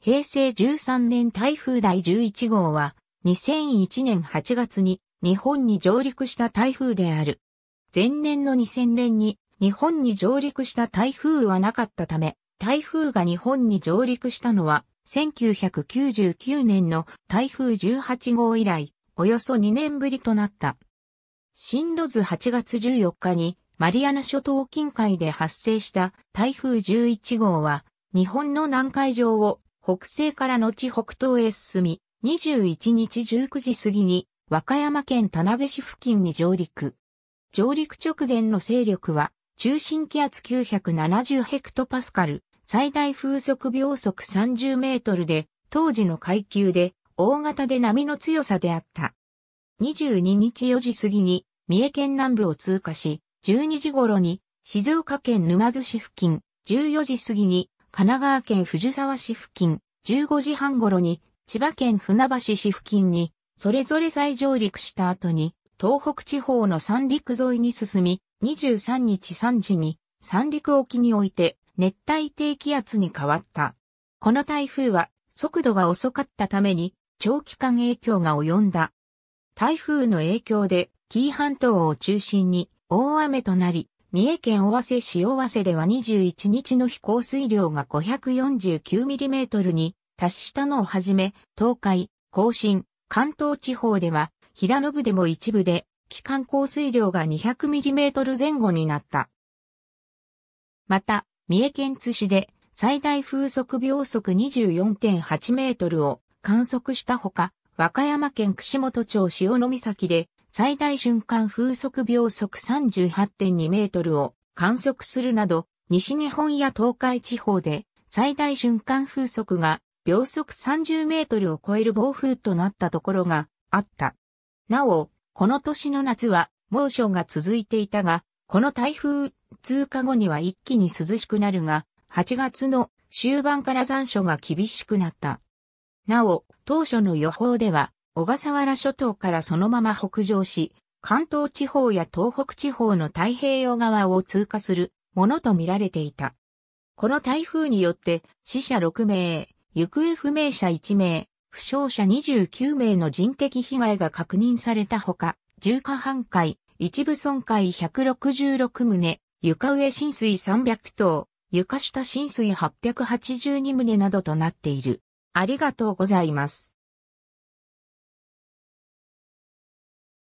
平成13年台風第11号は、2001年8月に日本に上陸した台風である。前年の2000年に日本に上陸した台風はなかったため、台風が日本に上陸したのは、1999年の台風18号以来、およそ2年ぶりとなった。進路図8月14日にマリアナ諸島近海で発生した台風11号は日本の南海上を北西から後北東へ進み、21日19時過ぎに和歌山県田辺市付近に上陸。上陸直前の勢力は中心気圧970ヘクトパスカル、最大風速秒速30メートルで、当時の階級で大型で波の強さであった。22日4時過ぎに三重県南部を通過し、12時頃に静岡県沼津市付近、14時過ぎに神奈川県藤沢市付近、15時半頃に千葉県船橋市付近にそれぞれ再上陸した後に東北地方の三陸沿いに進み23日3時に三陸沖において熱帯低気圧に変わった。この台風は速度が遅かったために長期間影響が及んだ。台風の影響で紀伊半島を中心に大雨となり、三重県尾鷲市尾鷲では21日の飛行水量が 549mm に達したのをはじめ、東海、甲信、関東地方では、平野部でも一部で、期間降水量が 200mm 前後になった。また、三重県津市で最大風速秒速24.8メートルを観測したほか、和歌山県串本町潮岬で最大瞬間風速秒速38.2メートルを観測するなど、西日本や東海地方で最大瞬間風速が秒速30メートルを超える暴風となったところがあった。なお、この年の夏は猛暑が続いていたが、この台風通過後には一気に涼しくなるが、8月の終盤から残暑が厳しくなった。なお、当初の予報では、小笠原諸島からそのまま北上し、関東地方や東北地方の太平洋側を通過するものと見られていた。この台風によって死者6名、行方不明者1名、負傷者29名の人的被害が確認されたほか、重火半壊、一部損壊166棟、床上浸水300棟、床下浸水882棟などとなっている。ありがとうございます。